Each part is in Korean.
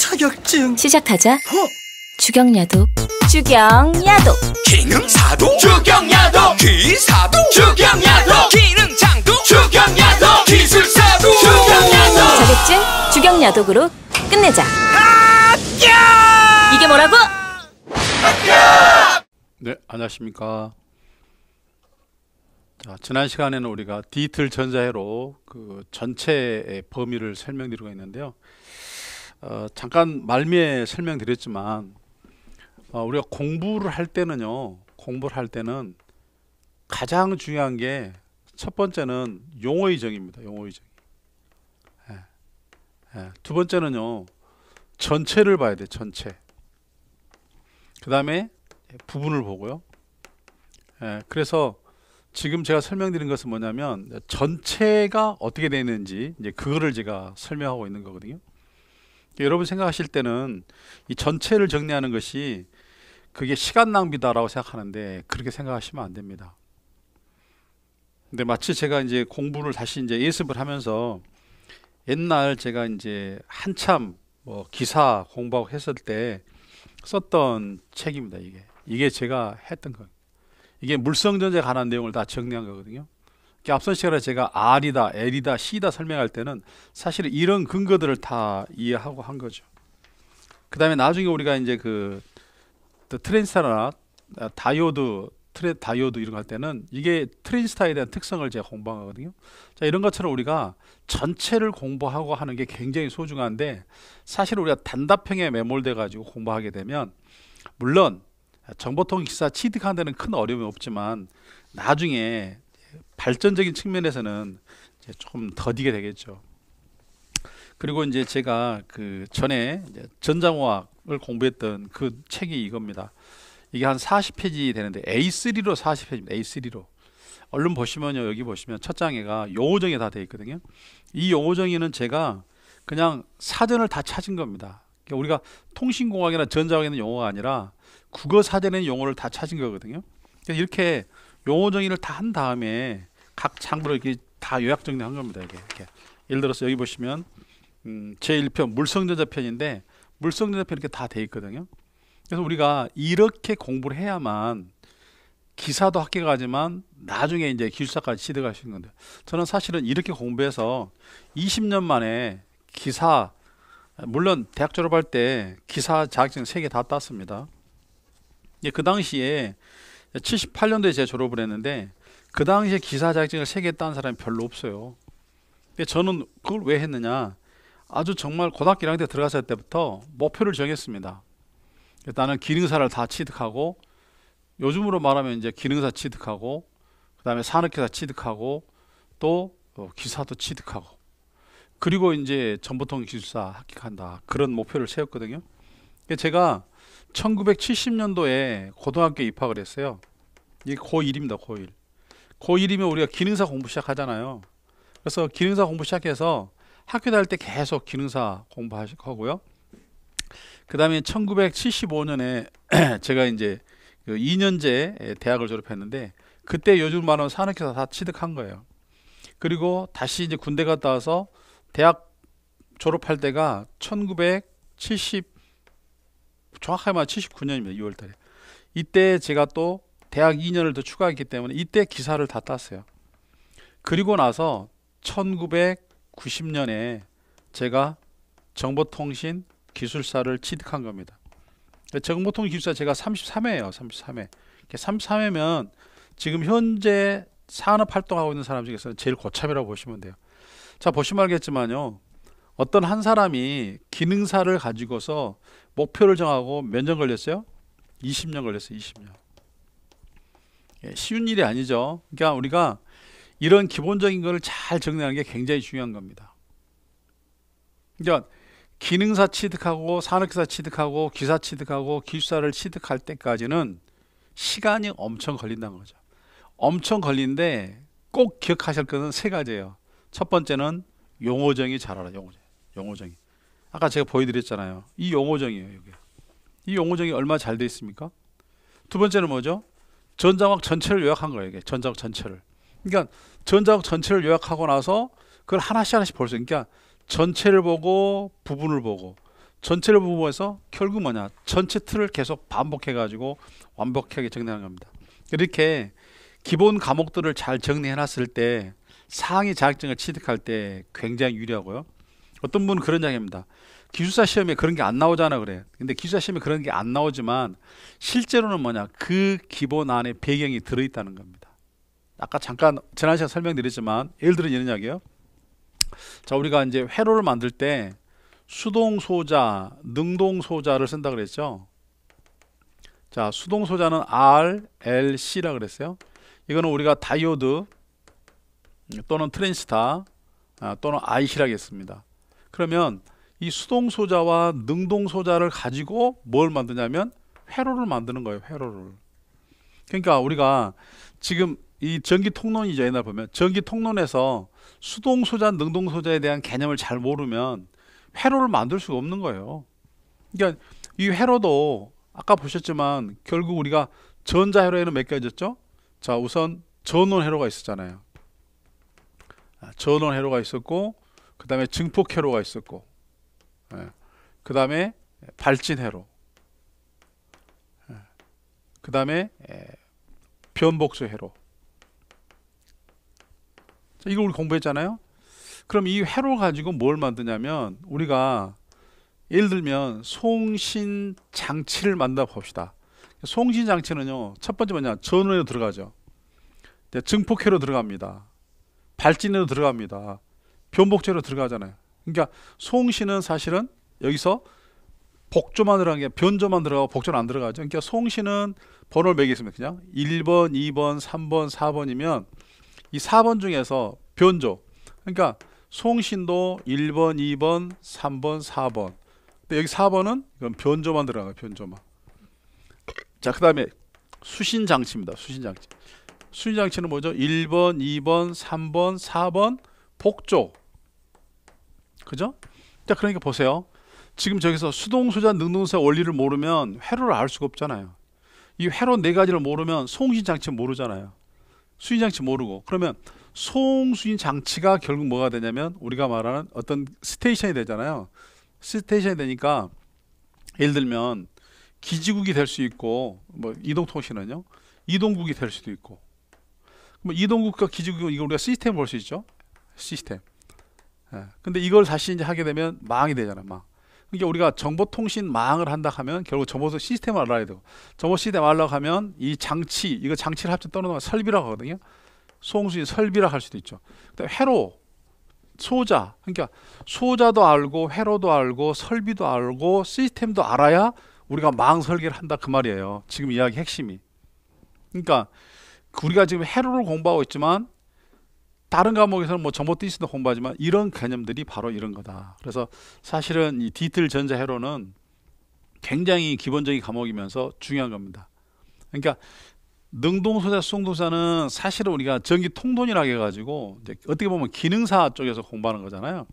자격증 시작하자 허! 어? 주경야독 주경야독 기능사도 주경야독 기사도 주경야독 기능장도 주경야독 기술사도 주경야독 자격증 주경야독으로 끝내자 이게 뭐라고? 네 안녕하십니까 자, 지난 시간에는 우리가 디지털 전자회로 그 전체의 범위를 설명드리고 있는데요. 어, 잠깐 말미에 설명드렸지만 어, 우리가 공부를 할 때는요 공부를 할 때는 가장 중요한 게 첫 번째는 용어의 정입니다 용어의 정 예. 예. 두 번째는요 전체를 봐야 돼 전체 그 다음에 부분을 보고요 예. 그래서 지금 제가 설명드린 것은 뭐냐면 전체가 어떻게 되는지 이제 그거를 제가 설명하고 있는 거거든요 여러분 생각하실 때는 이 전체를 정리하는 것이 그게 시간 낭비다라고 생각하는데 그렇게 생각하시면 안 됩니다. 근데 마치 제가 이제 공부를 다시 이제 예습을 하면서 옛날 제가 이제 한참 뭐 기사 공부하고 했을 때 썼던 책입니다. 이게 이게 제가 했던 거. 이게 물성전쟁 관한 내용을 다 정리한 거거든요. 앞선 시간에 제가 R이다, L이다, C다 설명할 때는 사실 이런 근거들을 다 이해하고 한 거죠. 그 다음에 나중에 우리가 이제 그 트랜스타나 다이오드, 트레, 다이오드 이런 거할 때는 이게 트랜스타에 대한 특성을 제가 공부하거든요. 자, 이런 것처럼 우리가 전체를 공부하고 하는 게 굉장히 소중한데 사실 우리가 단답형에 매몰돼 가지고 공부하게 되면 물론 정보통 기사 취득하는 데는 큰 어려움이 없지만 나중에 발전적인 측면에서는 조금 더디게 되겠죠. 그리고 이제 제가 그 전에 전자공학을 공부했던 그 책이 이겁니다. 이게 한 40페이지 되는데 A3로 40페이지입니다. A3로. 얼른 보시면요. 여기 보시면 첫 장에가 용어정의 다돼 있거든요. 이 용어정의는 제가 그냥 사전을 다 찾은 겁니다. 그러니까 우리가 통신공학이나 전자공학에 있는 용어가 아니라 국어 사전에 용어를 다 찾은 거거든요. 이렇게 용어 정의를 다 한 다음에 각 창부로 이게 다 요약 정리한 겁니다. 이게 이렇게. 예를 들어서 여기 보시면 음, 제1편 물성전자 편인데 물성전자 편 이렇게 다 돼 있거든요. 그래서 우리가 이렇게 공부를 해야만 기사도 학교가 지만 나중에 이제 기술사까지 취득하시는 건데 저는 사실은 이렇게 공부해서 20년 만에 기사 물론 대학 졸업할 때 기사 자격증 3개 다 땄습니다. 예, 그 당시에 78년도에 제가 졸업을 했는데 그 당시에 기사 자격증을 세개 했다는 사람이 별로 없어요. 근데 저는 그걸 왜 했느냐? 아주 정말 고등학교 1학년 때 들어갔을 때부터 목표를 정했습니다. 일단은 기능사를 다 취득하고 요즘으로 말하면 이제 기능사 취득하고 그다음에 산업기사 취득하고 또 어, 기사도 취득하고 그리고 이제 전보통 기술사 합격한다 그런 목표를 세웠거든요. 제가 1970년도에 고등학교 입학을 했어요. 이게 고1입니다. 고1. 고1이면 우리가 기능사 공부 시작하잖아요. 그래서 기능사 공부 시작해서 학교 다닐 때 계속 기능사 공부하고요. 그 다음에 1975년에 제가 이제 2년제 그 대학을 졸업했는데 그때 요즘 말하는 산업기사 다 취득한 거예요. 그리고 다시 이제 군대 갔다 와서 대학 졸업할 때가 1970 정확하게 말하면 79년입니다. 2월 달에. 이때 제가 또 대학 2년을 더 추가했기 때문에 이때 기사를 다 땄어요. 그리고 나서 1990년에 제가 정보통신 기술사를 취득한 겁니다. 정보통신 기술사 제가 33회예요. 33회. 33회면 지금 현재 산업 활동하고 있는 사람 중에서는 제일 고참이라고 보시면 돼요. 자, 보시면 알겠지만요. 어떤 한 사람이 기능사를 가지고서 목표를 정하고 몇 년 걸렸어요? 20년 걸렸어요. 20년. 예, 쉬운 일이 아니죠. 그러니까 우리가 이런 기본적인 것을 잘 정리하는 게 굉장히 중요한 겁니다. 그러니까 기능사 취득하고 산업기사 취득하고 기사 취득하고 기술사를 취득할 때까지는 시간이 엄청 걸린다는 거죠. 엄청 걸린데 꼭 기억하실 것은 세 가지예요. 첫 번째는 용어정의 잘 알아. 용어정. 용어정의. 아까 제가 보여드렸잖아요. 이용어정의예요 여기. 이용어정의 얼마나 잘 돼 있습니까? 두 번째는 뭐죠? 전자학 전체를 요약한 거예요. 이게 전자학 전체를. 그러니까 전자학 전체를 요약하고 나서 그걸 하나씩 하나씩 볼 수. 그러니까 전체를 보고 부분을 보고 전체를 보고해서 결국 뭐냐 전체 틀을 계속 반복해 가지고 완벽하게 정리하는 겁니다. 이렇게 기본 과목들을 잘 정리해 놨을 때 상위 자격증을 취득할 때 굉장히 유리하고요. 어떤 분은 그런 이야기입니다. 기술사 시험에 그런 게 안 나오잖아 그래. 근데 기술사 시험에 그런 게 안 나오지만 실제로는 뭐냐 그 기본 안에 배경이 들어있다는 겁니다. 아까 잠깐 지난 시간 설명드렸지만 예를 들어 이런 이야기요. 자 우리가 이제 회로를 만들 때 수동 소자, 능동 소자를 쓴다 그랬죠. 자 수동 소자는 R, L, C라 그랬어요. 이거는 우리가 다이오드 또는 트랜스타 아, 또는 IC라고 했습니다. 그러면 이 수동 소자와 능동 소자를 가지고 뭘 만드냐면 회로를 만드는 거예요. 회로를. 그러니까 우리가 지금 이 전기 통론이죠. 옛날 보면 전기 통론에서 수동 소자, 능동 소자에 대한 개념을 잘 모르면 회로를 만들 수가 없는 거예요. 그러니까 이 회로도 아까 보셨지만 결국 우리가 전자 회로에는 몇 개가 있었죠? 자, 우선 전원 회로가 있었잖아요. 아, 전원 회로가 있었고 그 다음에 증폭회로가 있었고 예. 그 다음에 발진회로 예. 그 다음에 예. 변복수회로 자, 이걸 우리 공부했잖아요 그럼 이 회로 가지고 뭘 만드냐면 우리가 예를 들면 송신 장치를 만나 봅시다 송신 장치는요 첫 번째 뭐냐 전원으로 들어가죠 증폭회로 들어갑니다 발진회로 들어갑니다 변복죄로 들어가잖아요. 그러니까 송신은 사실은 여기서 복조만 들어간 게 변조만 들어가고 복조는 안 들어가죠. 그러니까 송신은 번호를 매기겠습니다. 그냥 1번, 2번, 3번, 4번이면 이 4번 중에서 변조. 그러니까 송신도 1번, 2번, 3번, 4번. 근데 여기 4번은 이건 변조만 들어가요. 변조만. 자, 그다음에 수신 장치입니다. 수신 장치. 수신 장치는 뭐죠? 1번, 2번, 3번, 4번, 복조 그죠? 자 그러니까 보세요 지금 저기서 수동수자 능동사 원리를 모르면 회로를 알 수가 없잖아요 이 회로 네 가지를 모르면 송신장치 모르잖아요 수인장치 모르고 그러면 송수인장치가 결국 뭐가 되냐면 우리가 말하는 어떤 스테이션이 되잖아요 스테이션이 되니까 예를 들면 기지국이 될 수 있고 뭐 이동통신은요 이동국이 될 수도 있고 뭐 이동국과 기지국 이거 우리가 시스템 볼 수 있죠 시스템. 예. 근데 이걸 다시 이제 하게 되면 망이 되잖아, 망. 그러니까 우리가 정보통신 망을 한다 하면 결국 정보 시스템을 알아야 되고 정보 시스템 알려고 하면 이 장치 이거 장치를 합쳐 떠놓는 건 설비라고 하거든요. 송수인설비라할 수도 있죠. 그다음에 회로 소자 그러니까 소자도 알고 회로도 알고 설비도 알고 시스템도 알아야 우리가 망 설계를 한다 그 말이에요. 지금 이야기 핵심이. 그러니까 우리가 지금 회로를 공부하고 있지만 다른 과목에서는 뭐 점호티스도 공부하지만 이런 개념들이 바로 이런 거다. 그래서 사실은 이 디틀 전자회로는 굉장히 기본적인 과목이면서 중요한 겁니다. 그러니까 능동소자, 수동소자는 사실은 우리가 전기 통돈이라고 해가지고 어떻게 보면 기능사 쪽에서 공부하는 거잖아요.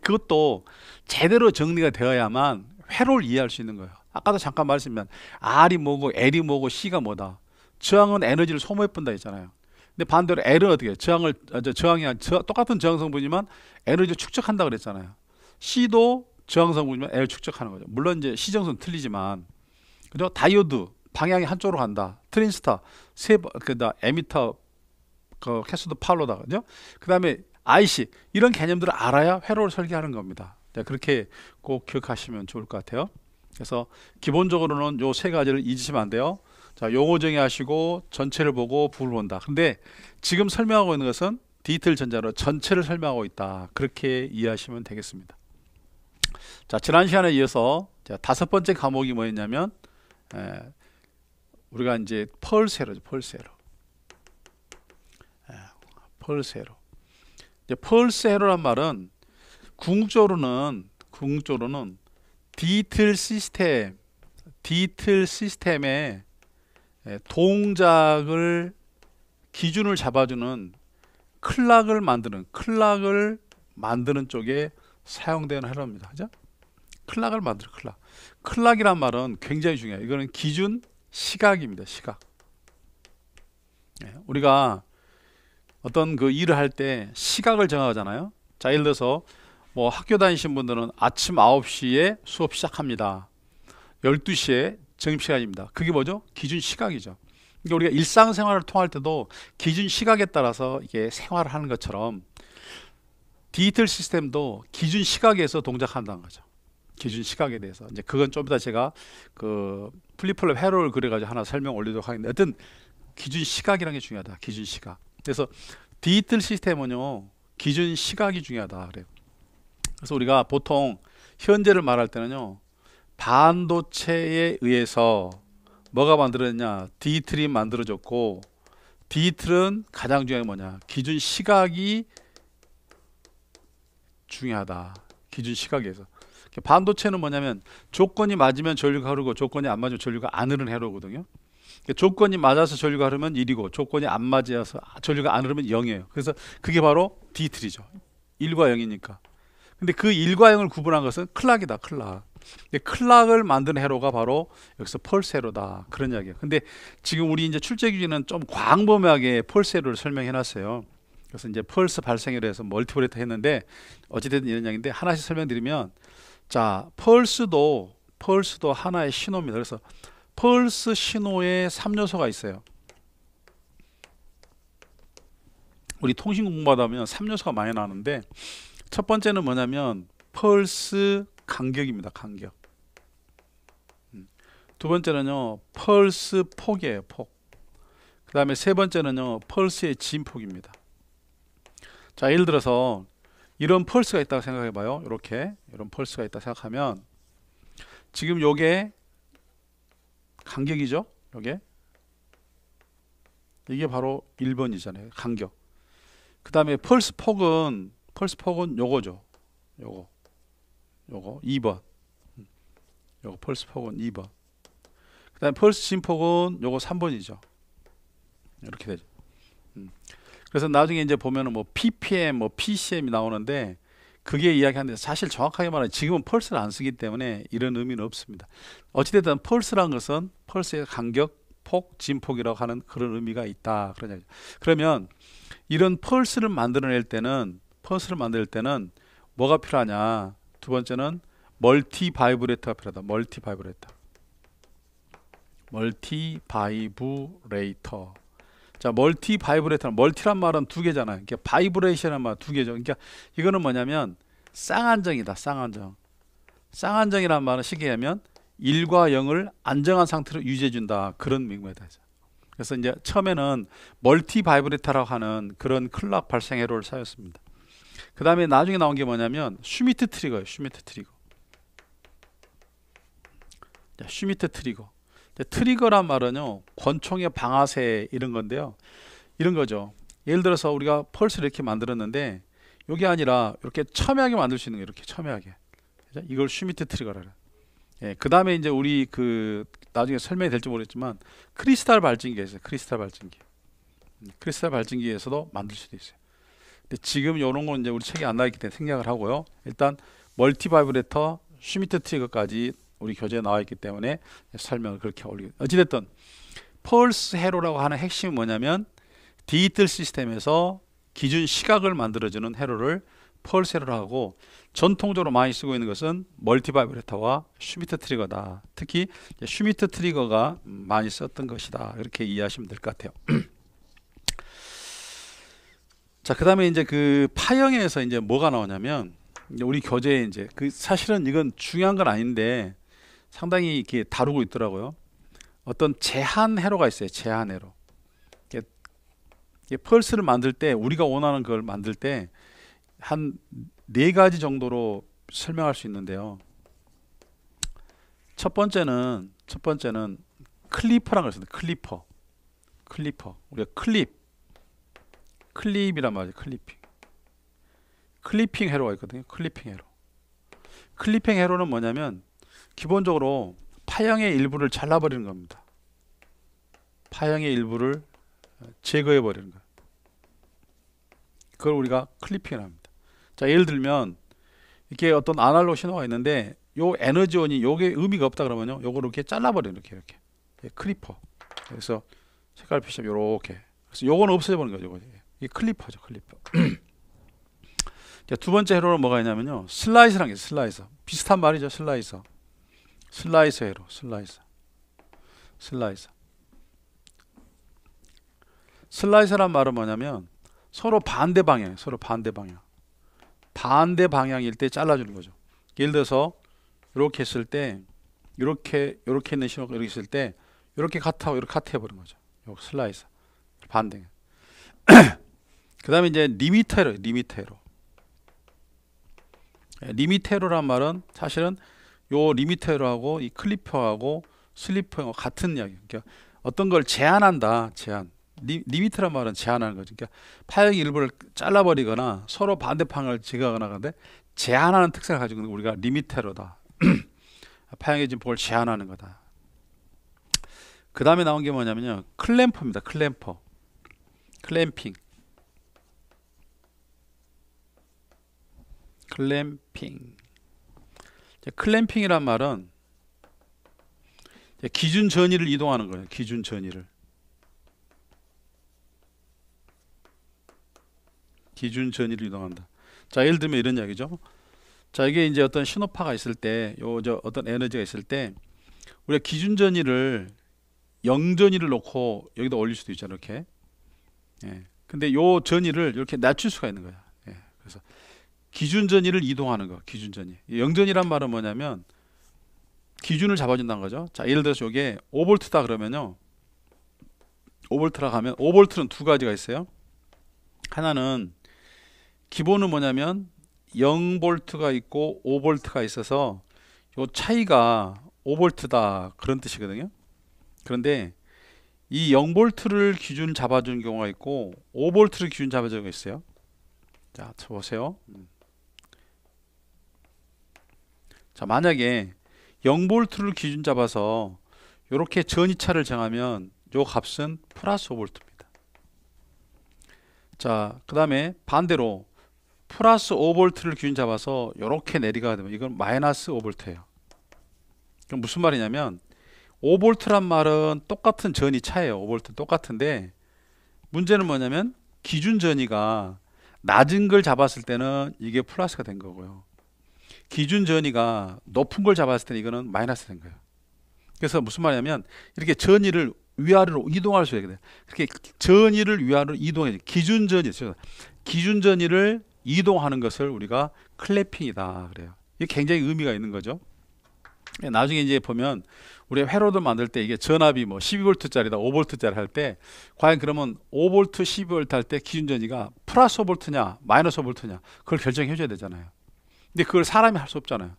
그것도 제대로 정리가 되어야만 회로를 이해할 수 있는 거예요. 아까도 잠깐 말씀드린 R이 뭐고 L이 뭐고 C가 뭐다. 저항은 에너지를 소모해 뿐다 했잖아요. 근데 반대로 L은 어떻게 해요? 저항을 아, 저항이 저, 똑같은 저항 성분이지만 L을 이제 축적한다 그랬잖아요. C도 저항 성분이면 L 축적하는 거죠. 물론 이제 C 정수는 틀리지만 그죠? 다이오드 방향이 한쪽으로 간다. 트랜스타 세 그다 에미터 그 캐스드 팔로다 그죠? 그다음에 IC 이런 개념들을 알아야 회로를 설계하는 겁니다. 네, 그렇게 꼭 기억하시면 좋을 것 같아요. 그래서 기본적으로는 요 세 가지를 잊으시면 안 돼요. 자, 용어 정의하시고 전체를 보고 부분을 본다. 근데 지금 설명하고 있는 것은 디지털 전자로 전체를 설명하고 있다. 그렇게 이해하시면 되겠습니다. 자, 지난 시간에 이어서 다섯 번째 과목이 뭐였냐면 에, 우리가 이제 펄세로죠. 펄세로. 에, 펄세로. 이제 펄세로란 말은 궁극적으로는 궁극적으로는 디지털 시스템 디지털 시스템에 예, 동작을 기준을 잡아주는 클락을 만드는 클락을 만드는 쪽에 사용되는 하루입니다. 그죠? 클락을 만들 클락. 클락이란 말은 굉장히 중요해요. 이거는 기준 시각입니다. 시각. 예, 우리가 어떤 그 일을 할 때 시각을 정하잖아요. 자, 예를 들어서 뭐 학교 다니신 분들은 아침 9시에 수업 시작합니다. 12시에 정립 시간입니다 그게 뭐죠? 기준 시각이죠. 그러니까 우리가 일상생활을 통할 때도 기준 시각에 따라서 이게 생활을 하는 것처럼 디지털 시스템도 기준 시각에서 동작한다는 거죠. 기준 시각에 대해서 이제 그건 좀 이따 제가 그 플립플롭 회로를 그려가지고 하나 설명 올리도록 하겠는데 어떤 기준 시각이라는 게 중요하다. 기준 시각. 그래서 디지털 시스템은요 기준 시각이 중요하다 그래요. 그래서 우리가 보통 현재를 말할 때는요 반도체에 의해서 뭐가 만들어졌냐? 디트리 만들어졌고 디트는 가장 중요한 게 뭐냐? 기준 시각이 중요하다. 기준 시각에서 반도체는 뭐냐면 조건이 맞으면 전류가 흐르고 조건이 안 맞으면 전류가 안 흐르는 회로거든요. 조건이 맞아서 전류가 흐르면 1이고 조건이 안 맞아서 전류가 안 흐르면 0이에요. 그래서 그게 바로 디트리죠 1과 0이니까. 근데 그 1과 0을 구분한 것은 클락이다. 클락. 클락을 만든 해로가 바로 여기서 펄세로다 그런 이야기예요. 근데 지금 우리 이제 출제규제는 좀 광범위하게 펄세로를 설명해놨어요. 그래서 이제 펄스 발생이라 해서 멀티브레터 했는데 어찌됐든 이런 이야기인데 하나씩 설명드리면 자 펄스도 펄스도 하나의 신호입니다. 그래서 펄스 신호에 3요소가 있어요. 우리 통신 공부하다 보면 3요소가 많이 나오는데 첫 번째는 뭐냐면 펄스 간격입니다. 간격. 음. 두 번째는요. 펄스 폭이에요. 폭. 그 다음에 세 번째는요. 펄스의 진폭입니다. 자 예를 들어서 이런 펄스가 있다고 생각해 봐요. 이렇게 이런 펄스가 있다 생각하면 지금 요게 간격이죠. 요게 이게 바로 1번이잖아요. 간격. 그 다음에 펄스 폭은 펄스 폭은 요거죠. 요거 요거 2번. 요거 펄스 폭은 2번. 그다음 에 펄스 진폭은 요거 3번이죠. 이렇게 되죠. 음. 그래서 나중에 이제 보면은 뭐 ppm, 뭐 pcm이 나오는데 그게 이야기하는데 사실 정확하게 말하면 지금은 펄스를 안 쓰기 때문에 이런 의미는 없습니다. 어찌됐든 펄스란 것은 펄스의 간격, 폭, 진폭이라고 하는 그런 의미가 있다. 그러냐. 그러면 이런 펄스를 만들어낼 때는 펄스를 만들 때는 뭐가 필요하냐? 두 번째는 멀티 바이브레이터가 필요하다. 멀티 바이브레이터. 멀티 바이브레이터. 자, 멀티 바이브레이터는 멀티란 말은 두 개잖아요. 그러 그러니까 바이브레이션이란 말두 개죠. 그러니까 이거는 뭐냐면 쌍안정이다. 쌍안정. 쌍안정이란 말은 쉽게 하면 1과 0을 안정한 상태로 유지해 준다. 그런 명명이다. 그래서 이제 처음에는 멀티 바이브레이터라고 하는 그런 클락 발생 회로를 사용했습니다. 그 다음에 나중에 나온 게 뭐냐면 슈미트 트리거예요. 슈미트 트리거. 자, 네, 슈미트 트리거. 트리거란 말은요. 권총의 방아쇠 이런 건데요. 이런 거죠. 예를 들어서 우리가 펄스를 이렇게 만들었는데 이게 아니라 이렇게 첨예하게 만들 수 있는 거예요. 이렇게 첨예하게. 이걸 슈미트 트리거라 그 예, 그 다음에 이제 우리 그 나중에 설명이 될지 모르겠지만 크리스탈 발진기에서 크리스탈 발진기. 음, 크리스탈 발진기에서도 만들 수도 있어요. 근데 지금 이런 건 이제 우리 책에 안 나있기 와 때문에 생략을 하고요. 일단 멀티 바이브레터 슈미트 트리거까지 우리 교재에 나와 있기 때문에 설명을 그렇게 올리고 어찌됐든 펄스 헤로라고 하는 핵심이 뭐냐면 디지털 시스템에서 기준 시각을 만들어주는 헤로를 펄스 해로라고 하고 전통적으로 많이 쓰고 있는 것은 멀티바이브레터와 슈미트 트리거다 특히 슈미트 트리거가 많이 썼던 것이다 이렇게 이해하시면 될 것 같아요 자, 그다음에 이제 그 파형에서 이제 뭐가 나오냐면 이제 우리 교재에 이제 그 사실은 이건 중요한 건 아닌데 상당히 이렇게 다루고 있더라고요. 어떤 제한 회로가 있어요. 제한 회로. 이게 펄스를 만들 때 우리가 원하는 걸 만들 때 한 네 가지 정도로 설명할 수 있는데요. 첫 번째는 첫 번째는 클리퍼라고했 쓰는데 클리퍼. 클리퍼. 우리가 클립 클립이란 말이에요. 클리핑. 클리핑 해로가 있거든요. 클리핑 해로. 클리핑 해로는 뭐냐면 기본적으로 파형의 일부를 잘라버리는 겁니다. 파형의 일부를 제거해버리는 거예요. 그걸 우리가 클리핑을 합니다. 자, 예를 들면 이렇게 어떤 아날로그 신호가 있는데 요 에너지원이 요게 의미가 없다 그러면요. 요걸 이렇게 잘라버려요. 이렇게 이렇게. 크리퍼. 예, 그래서 색깔 표시하면 요렇게. 그래서 요건 없애버리는 거죠. 이 클리퍼죠 클리퍼 두 번째 회로는 뭐가 있냐면요 슬라이서라는 게 슬라이서 비슷한 말이죠 슬라이서 슬라이서 회로 슬라이서 슬라이서 슬라이서란 말은 뭐냐면 서로 반대 방향 서로 반대 방향 반대 방향일 때 잘라주는 거죠 예를 들어서 이렇게 했을 때 이렇게 이렇게 있는 신호가 이렇게 있을 때 이렇게 카트하고 이렇게 카트해버린 거죠. 요 슬라이서 반대. 그 다음에 이제 리미테로 리미테로 예, 리미테로란 말은 사실은 요 리미테로하고 이 클리퍼하고 슬리퍼 같은 이야기 그러니까 어떤 걸 제한한다 제한 리, 미트란 말은 제한하는 거죠 그러니까 파형 일부를 잘라버리거나 서로 반대방을 제거하거나 하는데 제한하는 특성을 가지고 있는 우리가 리미테로다 파형의 진폭을 제한하는 거다 그 다음에 나온 게 뭐냐면요 클램퍼입니다 클램퍼 클램핑 클램핑. 클램핑이란 말은 기준 전위를 이동하는 거예요. 기준 전위를. 기준 전위를 이동한다. 자, 예를 들면 이런 이야기죠. 자, 이게 이제 어떤 신호파가 있을 때, 요 저 어떤 에너지가 있을 때 우리가 기준 전위를 영전위를 놓고 여기다 올릴 수도 있잖아요. 이렇게. 예. 근데 요 전위를 이렇게 낮출 수가 있는 거야. 예. 그래서 기준전이를 이동하는 거. 기준전이. 영전이란 말은 뭐냐면 기준을 잡아준다는 거죠. 자, 예를 들어서 이게 5볼트다 그러면요. 5볼트라 하면 5볼트는 두 가지가 있어요. 하나는 기본은 뭐냐면 0볼트가 있고 5볼트가 있어서 요 차이가 5볼트다 그런 뜻이거든요. 그런데 이 0볼트를 기준 잡아준 경우가 있고 5볼트를 기준 잡아준 경우가 있어요. 자, 보세요. 음. 자, 만약에 0볼트를 기준 잡아서 이렇게 전이차를 정하면 요 값은 플러스 5볼트입니다 자, 그 다음에 반대로 플러스 5볼트를 기준 잡아서 이렇게 내리가야 되면 이건 마이너스 5볼트예요 그럼 무슨 말이냐면 5볼트란 말은 똑같은 전이 차예요. 5볼트 똑같은데 문제는 뭐냐면 기준 전이가 낮은 걸 잡았을 때는 이게 플러스가 된 거고요. 기준 전이가 높은 걸 잡았을 때는 이거는 마이너스 된 거예요. 그래서 무슨 말이냐면 이렇게 전이를 위아래로 이동할 수 있게 돼요. 그렇게 전이를 위아래로 이동해 기준 전이 있어요. 기준 전이를 이동하는 것을 우리가 클래핑이다 그래요. 이게 굉장히 의미가 있는 거죠. 예, 나중에 이제 보면 우리 회로들 만들 때 이게 전압이 뭐 12볼트짜리다 5볼트짜리 할 때 과연 그러면 5볼트 12볼트 할 때 기준전이가 플러스 5볼트냐 마이너스 5볼트냐 그걸 결정해 줘야 되잖아요. 근데 그걸 사람이 할 수 없잖아요.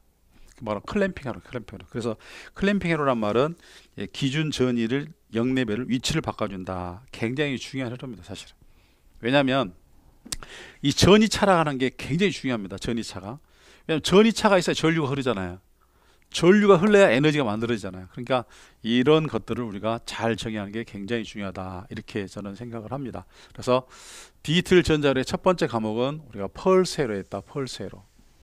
그 말하 클램핑 하러 클램핑 하러 그래서 클램핑 하러란 말은 예, 기준 전위를 0내별 위치를 바꿔준다 굉장히 중요한 회로입니다 사실은 왜냐하면 이 전위차라는 게 굉장히 중요합니다 전위차가 왜냐하면 전위차가 있어야 전류가 흐르잖아요 전류가 흘러야 에너지가 만들어지잖아요 그러니까 이런 것들을 우리가 잘 정의하는 게 굉장히 중요하다 이렇게 저는 생각을 합니다 그래서 디지털 전자의 첫 번째 과목은 우리가 펄세로 했다 펄세로